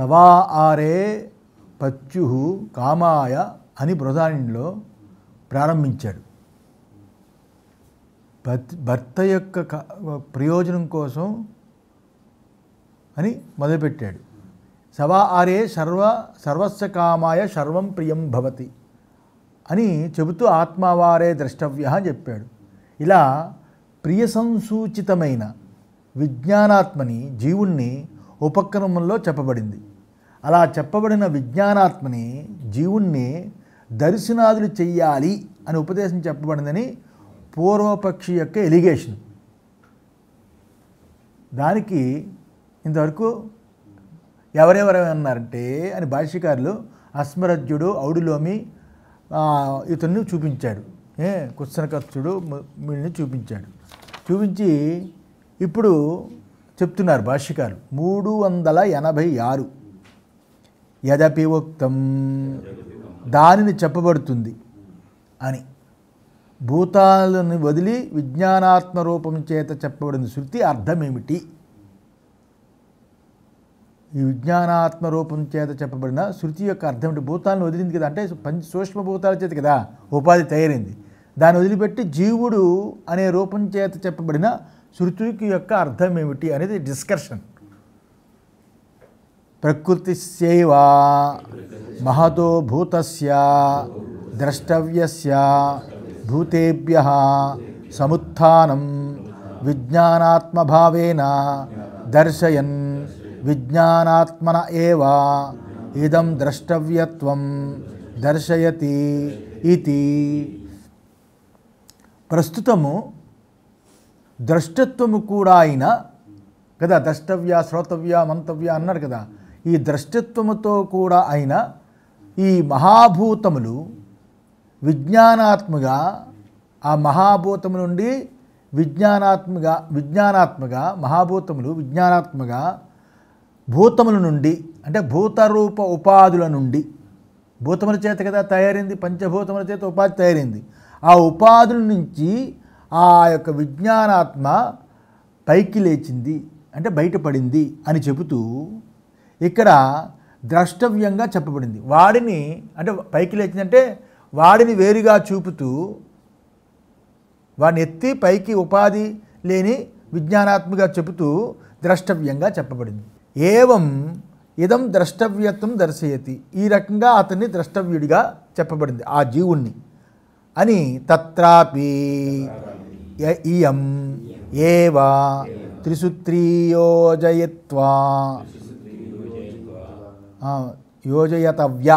సవా ఆరే పచ్చు కామాయ అని ప్రధానిలో ప్రారంభించాడు భర్త యొక్క ప్రయోజనం కోసం అని మొదలుపెట్టాడు సవా ఆరే సర్వ సర్వస్వ కామాయ సర్వం ప్రియం భవతి అని చెబుతూ ఆత్మవారే ద్రష్టవ్య అని చెప్పాడు ఇలా ప్రియ సంసూచితమైన విజ్ఞానాత్మని జీవుణ్ణి ఉపక్రమంలో చెప్పబడింది అలా చెప్పబడిన విజ్ఞానాత్మని జీవుణ్ణి దర్శనాదులు చెయ్యాలి అని ఉపదేశం చెప్పబడిందని పూర్వపక్షి యొక్క ఎలిగేషన్ దానికి ఇంతవరకు ఎవరెవరు అన్నారంటే అని భాష్యకారులు అస్మరజ్యుడు ఔడులోమి ఇతన్ని చూపించాడు ఏ కుత్సనకత్సుడు వీళ్ళని చూపించాడు చూపించి ఇప్పుడు చెప్తున్నారు భాష్యకారులు మూడు వందల ఎనభై ఆరు యదపి ఉక్తం దానిని చెప్పబడుతుంది అని భూతాలను వదిలి విజ్ఞానాత్మ రూపం చేత చెప్పబడిన శృతి అర్థమేమిటి ఈ విజ్ఞానాత్మ రూపం చేత చెప్పబడిన శృతి యొక్క అర్థం ఏమిటి భూతాలను వదిలింది కదా అంటే పంచ సూక్ష్మ భూతాల చేత కదా ఉపాధి తయారైంది దాన్ని వదిలిపెట్టి జీవుడు అనే రూపం చేత చెప్పబడిన శృతికి యొక్క అర్థం ఏమిటి అనేది డిస్కషన్ ప్రకృతి మహతో భూత ద్రష్టవ్య భూతేభ్య సముత్నం విజ్ఞానాత్మభావేన దర్శయన్ విజ్ఞానాత్మన ఏవ ఇదం ద్రష్టవ్యత్వం దర్శయతి ఇది ప్రస్తుతము ద్రష్టత్వము కూడా అయిన కదా ద్రష్టవ్య శ్రోతవ్య మంతవ్య అన్నారు కదా ఈ ద్రష్టత్వముతో కూడా అయిన ఈ మహాభూతములు విజ్ఞానాత్మగా ఆ మహాభూతము నుండి విజ్ఞానాత్మగా విజ్ఞానాత్మగా మహాభూతములు విజ్ఞానాత్మగా భూతముల నుండి అంటే భూతరూప ఉపాధుల నుండి భూతముల చేత కదా తయారైంది పంచభూతముల చేత ఉపాధి తయారైంది ఆ ఉపాధుల నుంచి ఆ యొక్క విజ్ఞానాత్మ పైకి లేచింది అంటే బయటపడింది అని చెబుతూ ఇక్కడ ద్రష్టవ్యంగా చెప్పబడింది వాడిని అంటే పైకి లేచిందంటే వాడిని వేరుగా చూపుతూ వాడిని ఎత్తి పైకి ఉపాధి లేని విజ్ఞానాత్మగా చెబుతూ ద్రష్టవ్యంగా చెప్పబడింది ఏవం ఇదం ద్రష్టవ్యత్వం దర్శయతి ఈ రకంగా అతన్ని ద్రష్టవ్యుడిగా చెప్పబడింది ఆ జీవుణ్ణి అని తత్రాపి ఇయం ఏవా త్రిసూత్రీయోజయత్వా యోజయతవ్య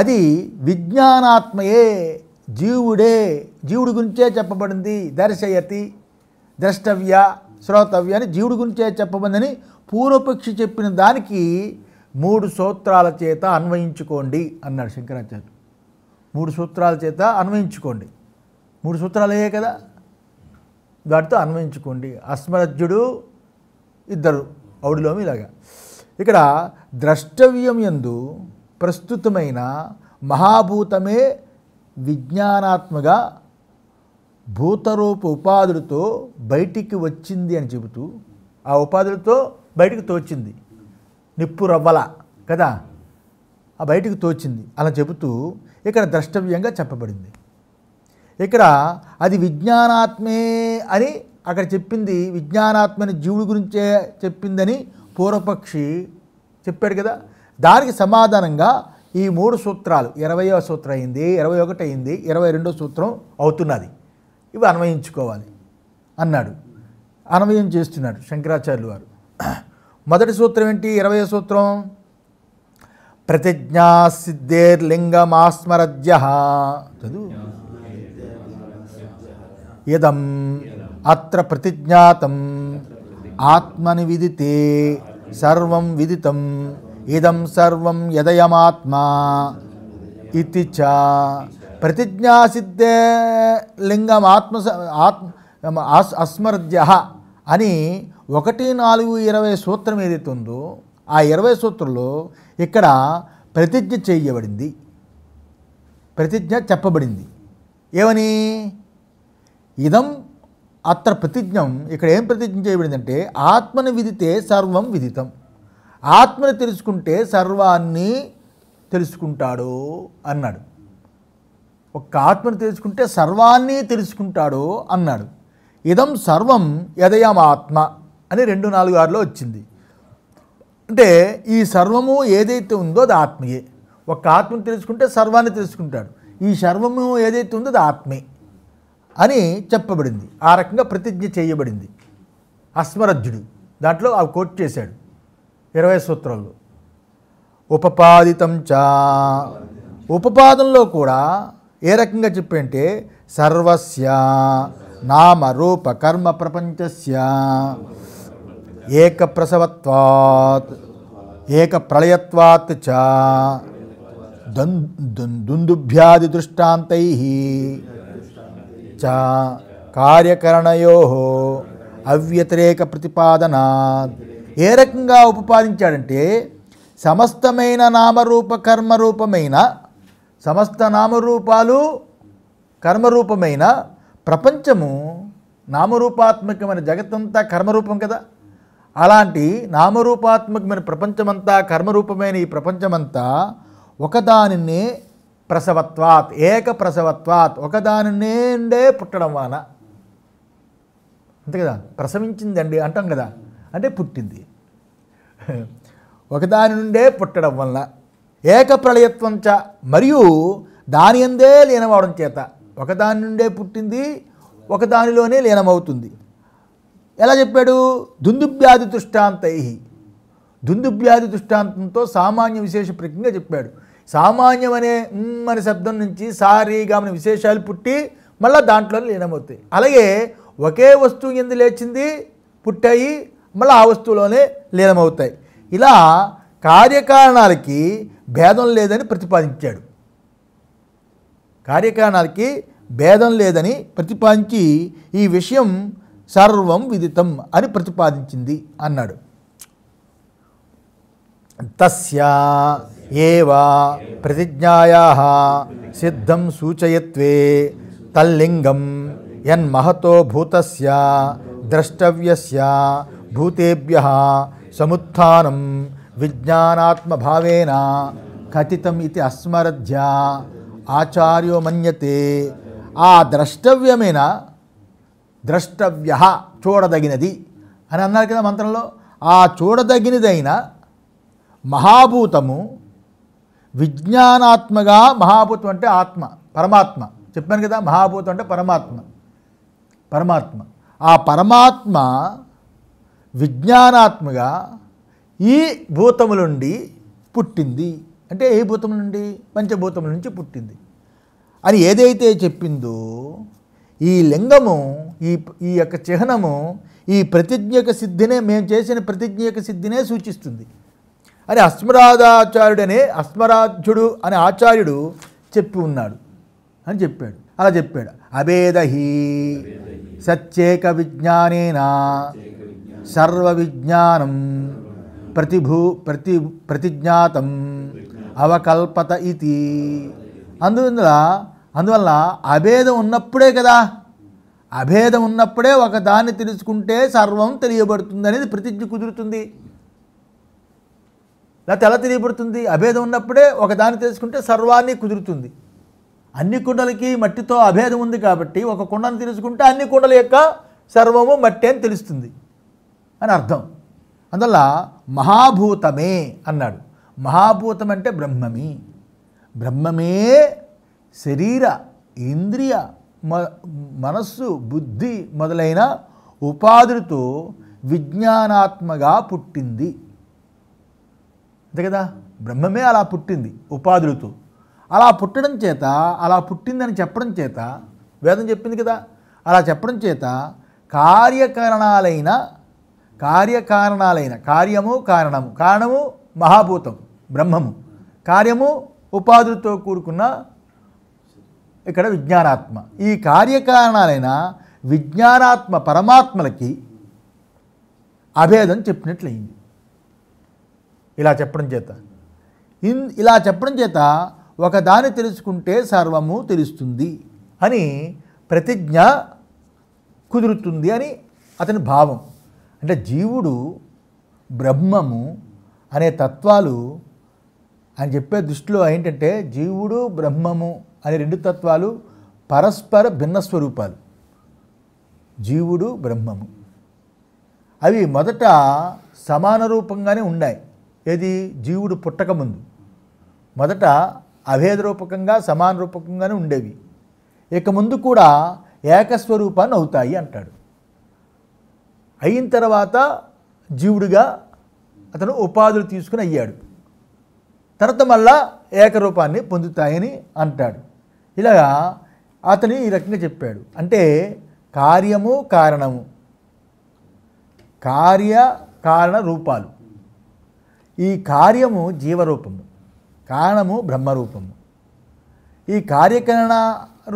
అది విజ్ఞానాత్మయే జీవుడే జీవుడి గురించే చెప్పబడింది దర్శయతి ద్రష్టవ్య శ్రోతవ్య అని జీవుడి గురించే చెప్పబడిందని పూర్వపక్షి చెప్పిన దానికి మూడు సూత్రాల చేత అన్వయించుకోండి అన్నాడు శంకరాచార్యుడు మూడు సూత్రాల చేత అన్వయించుకోండి మూడు సూత్రాలు అయ్యాయి కదా దాటితో అన్వయించుకోండి అస్మరజ్జుడు ఇద్దరు ఔడిలోమి ఇలాగా ఇక్కడ ద్రష్టవ్యం ఎందు ప్రస్తుతమైన మహాభూతమే విజ్ఞానాత్మగా భూతరూప ఉపాధులతో బయటికి వచ్చింది అని చెబుతూ ఆ ఉపాధులతో బయటికి తోచింది నిప్పు రవ్వల కదా ఆ బయటికి తోచింది అలా చెబుతూ ఇక్కడ ద్రష్టవ్యంగా చెప్పబడింది ఇక్కడ అది విజ్ఞానాత్మే అని అక్కడ చెప్పింది విజ్ఞానాత్మని జీవుడి గురించే చెప్పిందని పూర్వపక్షి చెప్పాడు కదా దానికి సమాధానంగా ఈ మూడు సూత్రాలు ఇరవయో సూత్రం అయింది ఇరవై ఒకటి అయింది ఇరవై రెండో సూత్రం అవుతున్నది ఇవి అన్వయించుకోవాలి అన్నాడు అన్వయం చేస్తున్నాడు శంకరాచార్యులు వారు మొదటి సూత్రం ఏంటి ఇరవయో సూత్రం ప్రతిజ్ఞా సిద్ధేర్లింగమాస్మరజ్య చదువు ఇదం అత్ర ప్రతిజ్ఞాతం ఆత్మని విదితే సర్వం విదితం ఇదం సర్వం యదయమాత్మా ఇది చ ప్రతిజ్ఞాసిద్ధే లింగం ఆత్మ ఆత్మ అస్మర్ధ్య అని ఒకటి నాలుగు ఇరవై సూత్రం ఏదైతే ఉందో ఆ ఇరవై సూత్రంలో ఇక్కడ ప్రతిజ్ఞ చేయబడింది ప్రతిజ్ఞ చెప్పబడింది ఏమని ఇదం అత్ర ప్రతిజ్ఞం ఇక్కడ ఏం ప్రతిజ్ఞ చేయబడిందంటే ఆత్మను విదితే సర్వం విదితం ఆత్మను తెలుసుకుంటే సర్వాన్ని తెలుసుకుంటాడు అన్నాడు ఒక్క ఆత్మను తెలుసుకుంటే సర్వాన్ని తెలుసుకుంటాడు అన్నాడు ఇదం సర్వం యదయం ఆత్మ అని రెండు నాలుగు ఆరులో వచ్చింది అంటే ఈ సర్వము ఏదైతే ఉందో అది ఆత్మయే ఒక్క ఆత్మను తెలుసుకుంటే సర్వాన్ని తెలుసుకుంటాడు ఈ సర్వము ఏదైతే ఉందో అది ఆత్మే అని చెప్పబడింది ఆ రకంగా ప్రతిజ్ఞ చేయబడింది అస్మరజ్జుడు దాంట్లో ఆ కోట్ చేశాడు ఇరవై సూత్రంలో ఉపపాదితం చా ఉపపాదంలో కూడా ఏ రకంగా చెప్పంటే సర్వస్య నామ రూప కర్మ ప్రపంచస్య ఏక ప్రసవత్వాత్ ఏక ప్రళయత్వాత్ చ దుందుభ్యాది దృష్టాంతై చ కార్యకరణయో అవ్యతిరేక ప్రతిపాదనా ఏ రకంగా ఉపపాదించాడంటే సమస్తమైన నామరూప కర్మరూపమైన సమస్త నామరూపాలు కర్మరూపమైన ప్రపంచము నామరూపాత్మకమైన జగత్తంతా కర్మరూపం కదా అలాంటి నామరూపాత్మకమైన ప్రపంచమంతా కర్మరూపమైన ఈ ప్రపంచమంతా ఒకదానినే ప్రసవత్వాత్ ఏక ప్రసవత్వాత్ ఒకదాని నేండే పుట్టడం వలన అంతే కదా ప్రసవించిందండి అంటాం కదా అంటే పుట్టింది ఒకదాని నుండే పుట్టడం వలన ప్రళయత్వం చ మరియు దాని అందే లీనమవడం చేత ఒకదాని నుండే పుట్టింది ఒకదానిలోనే లీనమవుతుంది ఎలా చెప్పాడు దుందుబ్యాధి దృష్టాంతై దుందుబ్యాధి దృష్టాంతంతో సామాన్య విశేష ప్రజ్ఞగా చెప్పాడు సామాన్యమనే అనే శబ్దం నుంచి సారీగా అనే విశేషాలు పుట్టి మళ్ళీ దాంట్లో లీనమవుతాయి అలాగే ఒకే వస్తువు ఎందు లేచింది పుట్టాయి మళ్ళీ ఆ వస్తువులోనే లీనమవుతాయి ఇలా కార్యకారణాలకి భేదం లేదని ప్రతిపాదించాడు కార్యకారణాలకి భేదం లేదని ప్రతిపాదించి ఈ విషయం సర్వం విదితం అని ప్రతిపాదించింది అన్నాడు తస్యా ప్రతిజ్ఞాయా సిద్ధం సూచయత్వే తల్లింగం యన్మహతో భూత ద్రష్టవ్యస్య భూతేభ్య సముత్నం విజ్ఞానాత్మభావేన కథితం ఇది అస్మరధ్య ఆచార్యో మన్యతే ఆ ద్రష్టవ్యమైన ద్రష్టవ్య చూడదగినది అని అన్నారు కదా మంత్రంలో ఆ చూడదగినదైన మహాభూతము విజ్ఞానాత్మగా మహాభూతం అంటే ఆత్మ పరమాత్మ చెప్పాను కదా మహాభూతం అంటే పరమాత్మ పరమాత్మ ఆ పరమాత్మ విజ్ఞానాత్మగా ఈ భూతముల నుండి పుట్టింది అంటే ఏ భూతం నుండి పంచభూతముల నుంచి పుట్టింది అని ఏదైతే చెప్పిందో ఈ లింగము ఈ ఈ యొక్క చిహ్నము ఈ ప్రతిజ్ఞ యొక్క సిద్ధినే మేము చేసిన ప్రతిజ్ఞ యొక్క సిద్ధినే సూచిస్తుంది అని అస్మరాధాచార్యుడనే అస్మరాధ్యుడు అనే ఆచార్యుడు చెప్పి ఉన్నాడు అని చెప్పాడు అలా చెప్పాడు అభేదహి సత్యేక విజ్ఞానేనా సర్వ విజ్ఞానం ప్రతిభూ ప్రతి ప్రతిజ్ఞాతం అవకల్పత ఇది అందువల్ల అందువల్ల అభేదం ఉన్నప్పుడే కదా అభేదం ఉన్నప్పుడే ఒక దాన్ని తెలుసుకుంటే సర్వం తెలియబడుతుంది అనేది ప్రతిజ్ఞ కుదురుతుంది లేకపోతే ఎలా తెలియబడుతుంది అభేదం ఉన్నప్పుడే ఒకదాన్ని తెలుసుకుంటే సర్వాన్ని కుదురుతుంది అన్ని కుండలకి మట్టితో అభేదం ఉంది కాబట్టి ఒక కుండను తెలుసుకుంటే అన్ని కుండల యొక్క సర్వము మట్టి అని తెలుస్తుంది అని అర్థం అందువల్ల మహాభూతమే అన్నాడు మహాభూతం అంటే బ్రహ్మమే బ్రహ్మమే శరీర ఇంద్రియ మనస్సు బుద్ధి మొదలైన ఉపాధులతో విజ్ఞానాత్మగా పుట్టింది అంతే కదా బ్రహ్మమే అలా పుట్టింది ఉపాధులతో అలా పుట్టడం చేత అలా పుట్టిందని చెప్పడం చేత వేదం చెప్పింది కదా అలా చెప్పడం చేత కార్యకారణాలైన కార్యకారణాలైన కార్యము కారణము కారణము మహాభూతం బ్రహ్మము కార్యము ఉపాధులతో కూడుకున్న ఇక్కడ విజ్ఞానాత్మ ఈ కార్యకారణాలైన విజ్ఞానాత్మ పరమాత్మలకి అభేదం చెప్పినట్లయింది ఇలా చెప్పడం చేత ఇన్ ఇలా చెప్పడం చేత ఒకదాన్ని తెలుసుకుంటే సర్వము తెలుస్తుంది అని ప్రతిజ్ఞ కుదురుతుంది అని అతని భావం అంటే జీవుడు బ్రహ్మము అనే తత్వాలు అని చెప్పే దృష్టిలో ఏంటంటే జీవుడు బ్రహ్మము అనే రెండు తత్వాలు పరస్పర భిన్న స్వరూపాలు జీవుడు బ్రహ్మము అవి మొదట సమాన రూపంగానే ఉన్నాయి ఏది జీవుడు పుట్టకముందు మొదట అభేద రూపకంగా సమాన రూపకంగానే ఉండేవి ఇక ముందు కూడా ఏకస్వరూపాన్ని అవుతాయి అంటాడు అయిన తర్వాత జీవుడిగా అతను ఉపాధులు తీసుకుని అయ్యాడు తర్వాత మళ్ళా ఏకరూపాన్ని పొందుతాయని అంటాడు ఇలాగా అతను ఈ రకంగా చెప్పాడు అంటే కార్యము కారణము కార్య కారణ రూపాలు ఈ కార్యము జీవరూపము కారణము బ్రహ్మరూపము ఈ కార్యకరణ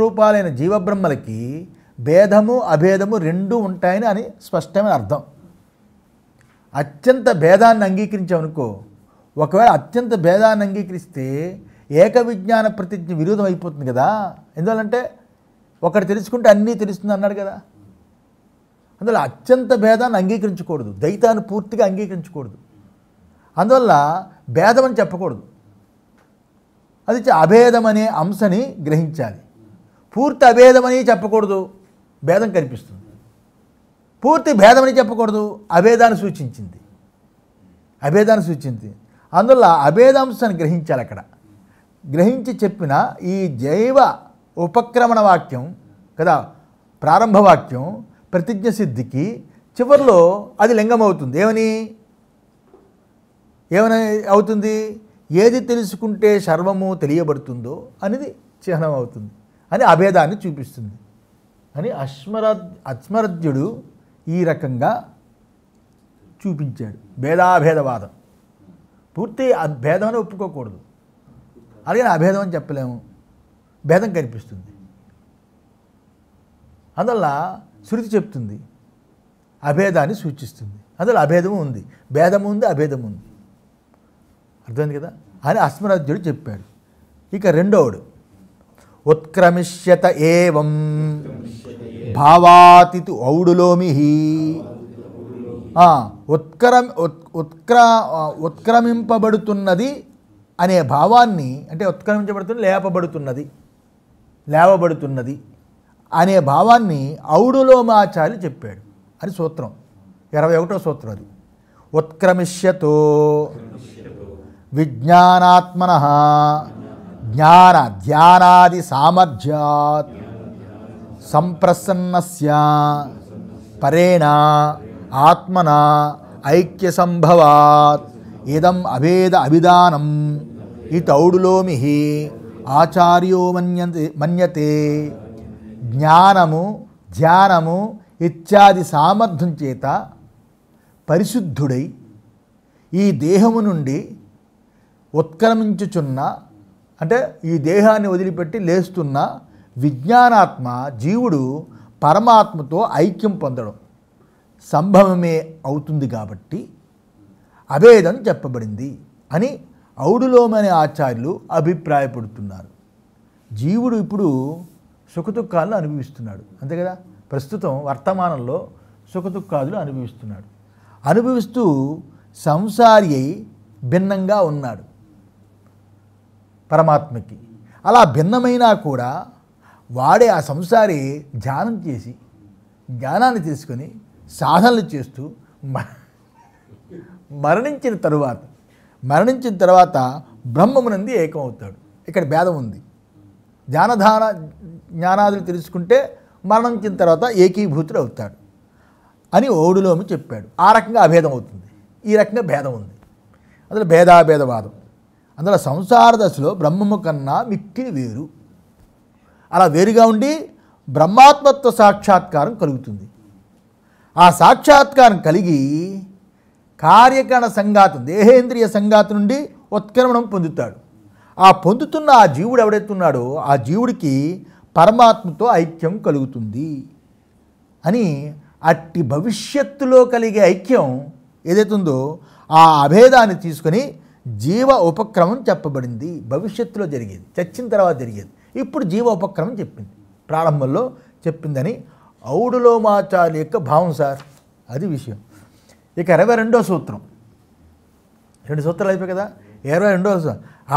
రూపాలైన జీవబ్రహ్మలకి భేదము అభేదము రెండు ఉంటాయని అని స్పష్టమైన అర్థం అత్యంత భేదాన్ని అంగీకరించామనుకో ఒకవేళ అత్యంత భేదాన్ని అంగీకరిస్తే ఏక విజ్ఞాన ప్రతిజ్ఞ విరోధం అయిపోతుంది కదా ఎందువల్లంటే ఒకటి తెలుసుకుంటే అన్నీ తెలుస్తుంది అన్నాడు కదా అందులో అత్యంత భేదాన్ని అంగీకరించకూడదు దైతాన్ని పూర్తిగా అంగీకరించకూడదు అందువల్ల భేదం అని చెప్పకూడదు అది అభేదం అనే అంశని గ్రహించాలి పూర్తి అభేదమని చెప్పకూడదు భేదం కనిపిస్తుంది పూర్తి భేదమని చెప్పకూడదు అభేదాన్ని సూచించింది అభేదాన్ని సూచించింది అందువల్ల అభేదాంశాన్ని గ్రహించాలి అక్కడ గ్రహించి చెప్పిన ఈ జైవ ఉపక్రమణ వాక్యం కదా ప్రారంభ వాక్యం ప్రతిజ్ఞ సిద్ధికి చివరిలో అది లింగమవుతుంది ఏమని ఏమైనా అవుతుంది ఏది తెలుసుకుంటే సర్వము తెలియబడుతుందో అనేది చిహ్నం అవుతుంది అని అభేదాన్ని చూపిస్తుంది అని అస్మర అస్మరథ్యుడు ఈ రకంగా చూపించాడు భేదాభేదవాదం పూర్తి భేదం అని ఒప్పుకోకూడదు అలాగే అభేదం అని చెప్పలేము భేదం కనిపిస్తుంది అందువల్ల శృతి చెప్తుంది అభేదాన్ని సూచిస్తుంది అందులో అభేదము ఉంది భేదము ఉంది అభేదం ఉంది అర్థమైంది కదా అని అస్మరాజ్యుడు చెప్పాడు ఇక రెండోడు ఉత్క్రమిష్యత ఏవం భావాతి ఔడులోమి ఉత్క్రమ ఉత్క్ర ఉత్క్రమింపబడుతున్నది అనే భావాన్ని అంటే ఉత్క్రమించబడుతున్న లేపబడుతున్నది లేవబడుతున్నది అనే భావాన్ని ఔడులోమాచారి చెప్పాడు అని సూత్రం ఇరవై ఒకటో సూత్రం అది ఉత్క్రమిష్యతో విజ్ఞానాత్మన జ్ఞాన ధ్యానాది సామర్థ్యాత్ సంప్రసన్నస్య పరేణ ఆత్మన ఐక్య సంభవాత్ ఇదం అభేద అభిధానం ఇతౌడులోమి ఆచార్యో మన్యతే మన్యతే జ్ఞానము ధ్యానము ఇత్యాది సామర్థ్యం చేత పరిశుద్ధుడై ఈ దేహము నుండి ఉత్క్రమించుచున్న అంటే ఈ దేహాన్ని వదిలిపెట్టి లేస్తున్న విజ్ఞానాత్మ జీవుడు పరమాత్మతో ఐక్యం పొందడం సంభవమే అవుతుంది కాబట్టి అభేదం చెప్పబడింది అని ఔడులోమనే ఆచార్యులు అభిప్రాయపడుతున్నారు జీవుడు ఇప్పుడు సుఖదుఖాలను అనుభవిస్తున్నాడు అంతే కదా ప్రస్తుతం వర్తమానంలో సుఖదుఖాదులు అనుభవిస్తున్నాడు అనుభవిస్తూ సంసారి భిన్నంగా ఉన్నాడు పరమాత్మకి అలా భిన్నమైనా కూడా వాడే ఆ సంసారి ధ్యానం చేసి జ్ఞానాన్ని తీసుకొని సాధనలు చేస్తూ మరణించిన తరువాత మరణించిన తర్వాత బ్రహ్మమునంది ఏకమవుతాడు ఇక్కడ భేదం ఉంది ధ్యానధాన జ్ఞానాదులు తెలుసుకుంటే మరణించిన తర్వాత ఏకీభూతుడు అవుతాడు అని ఓడులోమి చెప్పాడు ఆ రకంగా అభేదం అవుతుంది ఈ రకంగా భేదం ఉంది అందులో భేదాభేదవాదం అందులో సంసార దశలో బ్రహ్మము కన్నా మిక్కిలి వేరు అలా వేరుగా ఉండి బ్రహ్మాత్మత్వ సాక్షాత్కారం కలుగుతుంది ఆ సాక్షాత్కారం కలిగి కార్యకరణ సంఘాతం దేహేంద్రియ సంఘాతం నుండి ఉత్క్రమణం పొందుతాడు ఆ పొందుతున్న ఆ జీవుడు ఉన్నాడో ఆ జీవుడికి పరమాత్మతో ఐక్యం కలుగుతుంది అని అట్టి భవిష్యత్తులో కలిగే ఐక్యం ఏదైతుందో ఆ అభేదాన్ని తీసుకొని జీవ ఉపక్రమం చెప్పబడింది భవిష్యత్తులో జరిగేది చచ్చిన తర్వాత జరిగేది ఇప్పుడు జీవ ఉపక్రమం చెప్పింది ప్రారంభంలో చెప్పిందని ఔడులో మాచాలి యొక్క భావం సార్ అది విషయం ఇక ఇరవై రెండో సూత్రం రెండు సూత్రాలు అయిపోయి కదా ఇరవై రెండో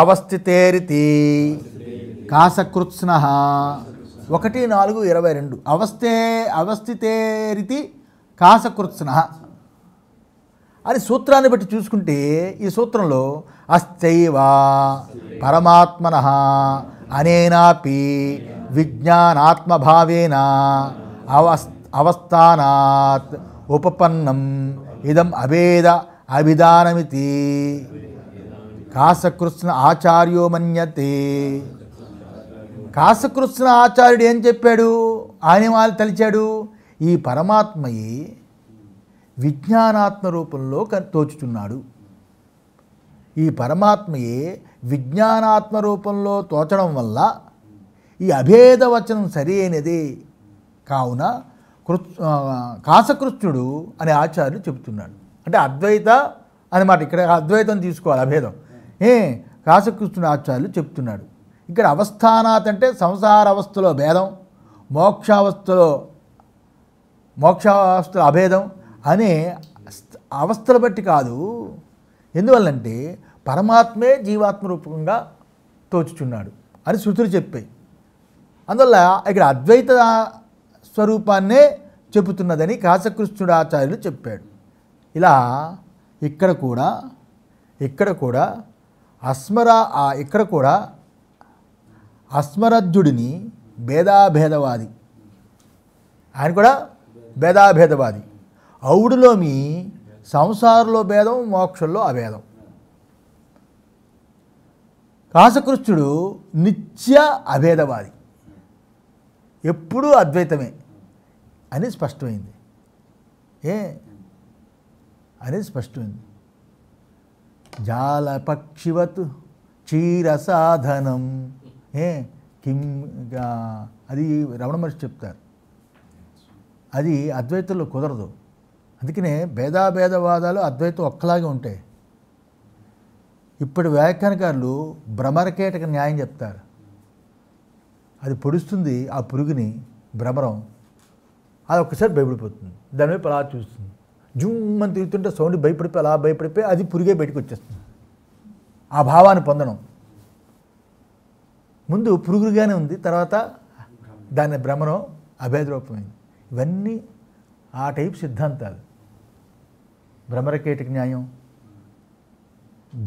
అవస్థితేరితి కాసకృత్స్న ఒకటి నాలుగు ఇరవై రెండు అవస్థే అవస్థితేరితి కాసకృత్స్న అని సూత్రాన్ని బట్టి చూసుకుంటే ఈ సూత్రంలో అస్థైవా పరమాత్మన అనేనాపి విజ్ఞానాత్మభావేన అవస్ అవస్థానాత్ ఉపపన్నం ఇదం అభేద అభిధానమితి కాసకృష్ణ ఆచార్యో మన్యతే కాసకృష్ణ ఆచార్యుడు ఏం చెప్పాడు ఆయన వాళ్ళు తలిచాడు ఈ పరమాత్మయే విజ్ఞానాత్మ రూపంలో తోచుతున్నాడు ఈ పరమాత్మయే విజ్ఞానాత్మ రూపంలో తోచడం వల్ల ఈ అభేద వచనం సరి అయినది కావున కాసకృష్ణుడు అనే ఆచార్యులు చెబుతున్నాడు అంటే అద్వైత అనమాట ఇక్కడ అద్వైతం తీసుకోవాలి అభేదం ఏ కాసకృష్ణుడు ఆచార్యులు చెప్తున్నాడు ఇక్కడ అవస్థానాత్ అంటే సంసార అవస్థలో భేదం మోక్షావస్థలో మోక్షావస్థలో అభేదం అనే అవస్థలు బట్టి కాదు ఎందువల్లంటే పరమాత్మే జీవాత్మ రూపకంగా తోచుచున్నాడు అని శృతులు చెప్పాయి అందువల్ల ఇక్కడ అద్వైత స్వరూపాన్నే చెబుతున్నదని కాశకృష్ణుడాచార్యులు చెప్పాడు ఇలా ఇక్కడ కూడా ఇక్కడ కూడా అస్మరా ఇక్కడ కూడా అస్మరజ్జుడిని భేదాభేదవాది ఆయన కూడా భేదాభేదవాది ఔడులో మీ సంసారంలో భేదం మోక్షంలో అభేదం కాసకృష్ణుడు నిత్య అభేదవాది ఎప్పుడూ అద్వైతమే అని స్పష్టమైంది ఏ అని స్పష్టమైంది జాలపక్షివత్ క్షీర సాధనం ఏ కిం అది రమణ మహర్షి చెప్తారు అది అద్వైతంలో కుదరదు అందుకనే భేదాభేదవాదాలు అద్వైతం ఒక్కలాగే ఉంటాయి ఇప్పుడు వ్యాఖ్యానకారులు భ్రమరకేటక న్యాయం చెప్తారు అది పొడుస్తుంది ఆ పురుగుని భ్రమరం అది ఒక్కసారి భయపడిపోతుంది దాని వైపు అలా చూస్తుంది జుమ్మని తిరుగుతుంటే సౌండ్ భయపడిపోయి అలా భయపడిపోయి అది పురుగే బయటకు వచ్చేస్తుంది ఆ భావాన్ని పొందడం ముందు పురుగుగానే ఉంది తర్వాత దాని భ్రమరం అభేద రూపమైంది ఇవన్నీ ఆ టైప్ సిద్ధాంతాలు భ్రమరకేటికి న్యాయం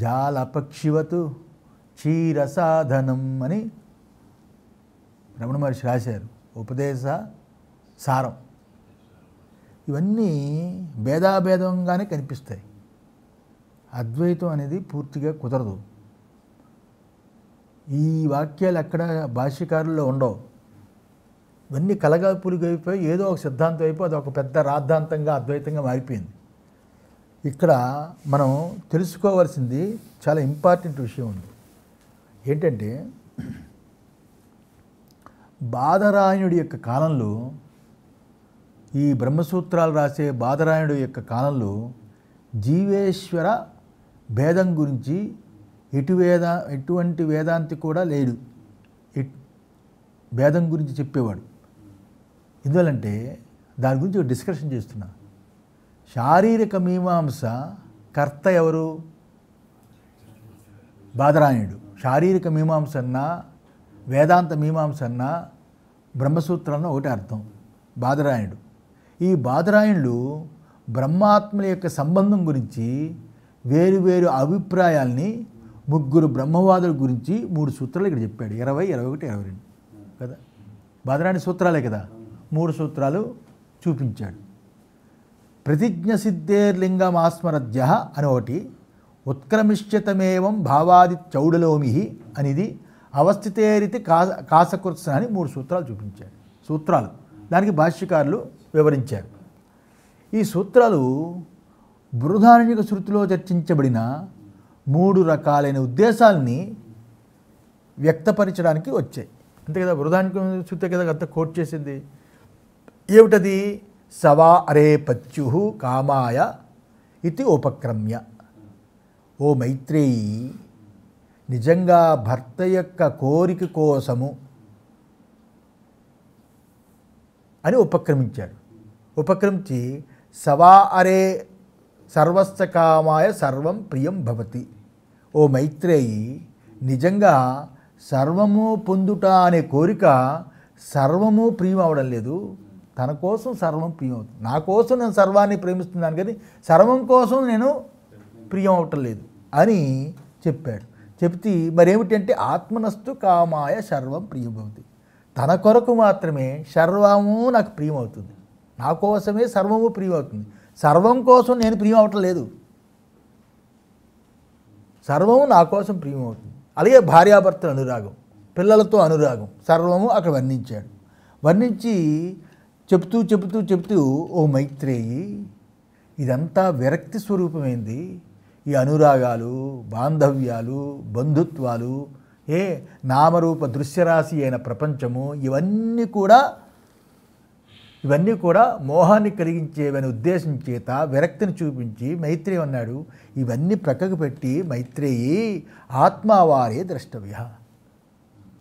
జాలపక్షివతు క్షీరసాధనం అని రమణ మహర్షి రాశారు ఉపదేశ సారం ఇవన్నీ భేదాభేదంగానే కనిపిస్తాయి అద్వైతం అనేది పూర్తిగా కుదరదు ఈ వాక్యాలు ఎక్కడ భాష్యకారుల్లో ఉండవు ఇవన్నీ కలగా పులిగైపోయి ఏదో ఒక సిద్ధాంతం అయిపోయి అది ఒక పెద్ద రాద్ధాంతంగా అద్వైతంగా మారిపోయింది ఇక్కడ మనం తెలుసుకోవాల్సింది చాలా ఇంపార్టెంట్ విషయం ఉంది ఏంటంటే బాధరాయణుడి యొక్క కాలంలో ఈ బ్రహ్మసూత్రాలు రాసే బాధరాయణుడి యొక్క కాలంలో జీవేశ్వర భేదం గురించి ఎటు వేద ఎటువంటి వేదాంతి కూడా లేడు భేదం గురించి చెప్పేవాడు ఎందువలంటే దాని గురించి డిస్కషన్ చేస్తున్నా శారీరక మీమాంస కర్త ఎవరు బాదరాయణుడు శారీరక మీమాంస అన్న వేదాంత మీమాంస అన్నా బ్రహ్మసూత్రాలను ఒకటి అర్థం బాదరాయణుడు ఈ బాదరాయణులు బ్రహ్మాత్మల యొక్క సంబంధం గురించి వేరువేరు అభిప్రాయాల్ని ముగ్గురు బ్రహ్మవాదుల గురించి మూడు సూత్రాలు ఇక్కడ చెప్పాడు ఇరవై ఇరవై ఒకటి ఇరవై రెండు కదా బాదరాయణ సూత్రాలే కదా మూడు సూత్రాలు చూపించాడు ప్రతిజ్ఞ సిద్ధేర్లింగమాస్మరధ్య అని ఒకటి ఉత్క్రమిష్యతమేవం భావాది చౌడలోమిహి అనేది అవస్థితేరితి కాస కాసకృత్స అని మూడు సూత్రాలు చూపించాడు సూత్రాలు దానికి భాష్యకారులు వివరించారు ఈ సూత్రాలు బృహదారణ్యక శృతిలో చర్చించబడిన మూడు రకాలైన ఉద్దేశాలని వ్యక్తపరచడానికి వచ్చాయి అంతే కదా బృహదారణ్యక శృతి కదా అంత కోట్ చేసింది ఏమిటది సవా అరే పత్యు కామాయ ఇది ఉపక్రమ్య ఓ మైత్రేయి నిజంగా భర్త యొక్క కోరిక కోసము అని ఉపక్రమించాడు ఉపక్రమించి సవా అరే సర్వస్థ కామాయ సర్వం ప్రియం భవతి ఓ మైత్రేయి నిజంగా సర్వము పొందుట అనే కోరిక సర్వము ప్రియం అవడం లేదు తన కోసం సర్వం ప్రియమవుతుంది నా కోసం నేను సర్వాన్ని ప్రేమిస్తున్నాను కానీ సర్వం కోసం నేను ప్రియం అవటం లేదు అని చెప్పాడు చెప్తే మరేమిటంటే ఆత్మనస్తు కామాయ సర్వం ప్రియమవుతుంది తన కొరకు మాత్రమే సర్వము నాకు ప్రియం అవుతుంది నా కోసమే సర్వము ప్రియం అవుతుంది సర్వం కోసం నేను ప్రియం అవటం లేదు సర్వము నా కోసం ప్రియం అవుతుంది అలాగే భార్యాభర్తల అనురాగం పిల్లలతో అనురాగం సర్వము అక్కడ వర్ణించాడు వర్ణించి చెప్తూ చెబుతూ చెబుతూ ఓ మైత్రేయి ఇదంతా విరక్తి స్వరూపమైంది ఈ అనురాగాలు బాంధవ్యాలు బంధుత్వాలు ఏ నామరూప దృశ్యరాశి అయిన ప్రపంచము ఇవన్నీ కూడా ఇవన్నీ కూడా మోహాన్ని కలిగించేవని ఉద్దేశం చేత విరక్తిని చూపించి మైత్రేయి అన్నాడు ఇవన్నీ ప్రక్కకు పెట్టి మైత్రేయి ఆత్మావారే ద్రష్టవ్య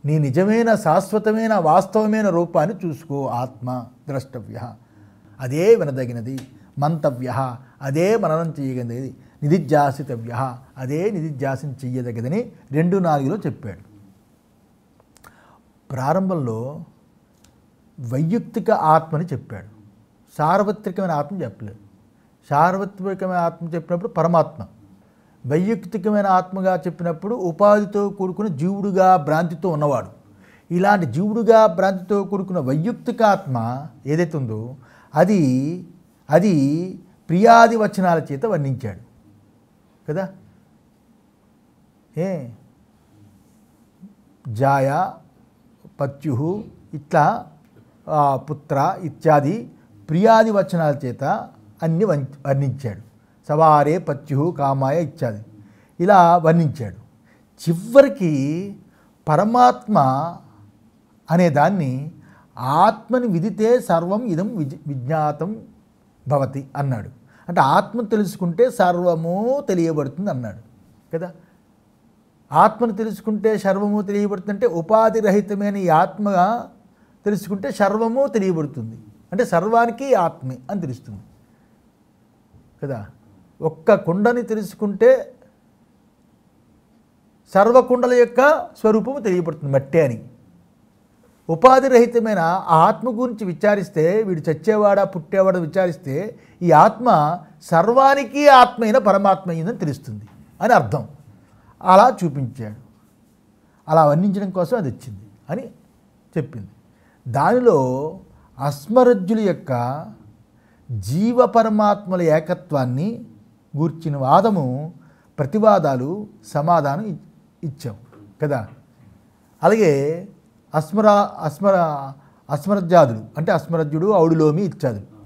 నీ నిజమైన శాశ్వతమైన వాస్తవమైన రూపాన్ని చూసుకో ఆత్మ ద్రష్టవ్య అదే వినదగినది మంతవ్య అదే మననం చేయగలిగేది నిధిధ్యాసితవ్య అదే నిధిధ్యాసం చెయ్యదగదని రెండు నాలుగులో చెప్పాడు ప్రారంభంలో వైయక్తిక ఆత్మని చెప్పాడు సార్వత్రికమైన ఆత్మ చెప్పలేదు సార్వత్రికమైన ఆత్మ చెప్పినప్పుడు పరమాత్మ వైయక్తికమైన ఆత్మగా చెప్పినప్పుడు ఉపాధితో కూడుకున్న జీవుడుగా భ్రాంతితో ఉన్నవాడు ఇలాంటి జీవుడుగా భ్రాంతితో కూడుకున్న వైయక్తిక ఆత్మ ఏదైతే ఉందో అది అది ప్రియాది వచనాల చేత వర్ణించాడు కదా ఏ జాయ పత్యు ఇట్లా పుత్ర ఇత్యాది ప్రియాది వచనాల చేత అన్ని వర్ణించాడు సవారే పత్యు కామాయ ఇత్యాది ఇలా వర్ణించాడు చివరికి పరమాత్మ అనే దాన్ని ఆత్మని విదితే సర్వం ఇదం విజ్ విజ్ఞాతం భవతి అన్నాడు అంటే ఆత్మ తెలుసుకుంటే సర్వము తెలియబడుతుంది అన్నాడు కదా ఆత్మను తెలుసుకుంటే సర్వము తెలియబడుతుంది అంటే ఉపాధి రహితమైన ఈ ఆత్మ తెలుసుకుంటే సర్వము తెలియబడుతుంది అంటే సర్వానికి ఆత్మే అని తెలుస్తుంది కదా ఒక్క కుండని తెలుసుకుంటే సర్వకుండల యొక్క స్వరూపము తెలియబడుతుంది మట్టి అని ఉపాధిరహితమైన ఆ ఆత్మ గురించి విచారిస్తే వీడు చచ్చేవాడా పుట్టేవాడా విచారిస్తే ఈ ఆత్మ సర్వానికి ఆత్మ అయిన పరమాత్మ అయిందని తెలుస్తుంది అని అర్థం అలా చూపించాడు అలా వర్ణించడం కోసం అది వచ్చింది అని చెప్పింది దానిలో అస్మరజ్జుల యొక్క జీవ పరమాత్మల ఏకత్వాన్ని గూర్చిన వాదము ప్రతివాదాలు సమాధానం ఇచ్చాం కదా అలాగే అస్మరా అస్మర అస్మరజ్యాదులు అంటే అస్మరజ్జుడు ఔడులోమి ఇత్యాదులు